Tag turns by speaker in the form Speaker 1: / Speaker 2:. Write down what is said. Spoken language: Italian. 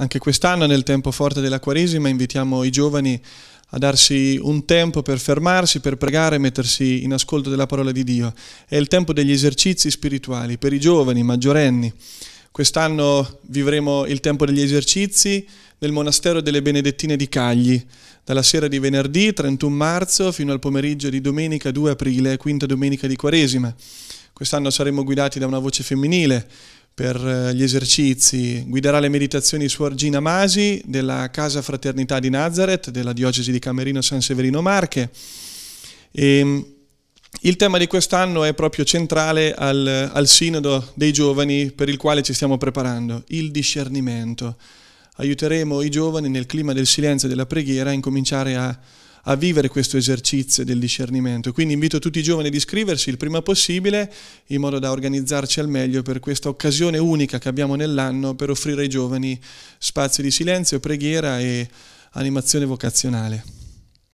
Speaker 1: Anche quest'anno, nel tempo forte della Quaresima, invitiamo i giovani a darsi un tempo per fermarsi, per pregare, mettersi in ascolto della parola di Dio. È il tempo degli esercizi spirituali per i giovani, maggiorenni. Quest'anno vivremo il tempo degli esercizi nel monastero delle Benedettine di Cagli, dalla sera di venerdì 31 marzo fino al pomeriggio di domenica 2 aprile, quinta domenica di Quaresima. Quest'anno saremo guidati da una voce femminile, per eh, gli esercizi, guiderà le meditazioni Suor Gina Masi della Casa Fraternità di Nazareth, della diocesi di Camerino San Severino Marche. E ehm, il tema di quest'anno è proprio centrale al, al Sinodo dei Giovani per il quale ci stiamo preparando, il discernimento. Aiuteremo i giovani nel clima del silenzio e della preghiera a incominciare a a vivere questo esercizio del discernimento. Quindi invito tutti i giovani ad iscriversi il prima possibile in modo da organizzarci al meglio per questa occasione unica che abbiamo nell'anno per offrire ai giovani spazi di silenzio, preghiera e animazione vocazionale.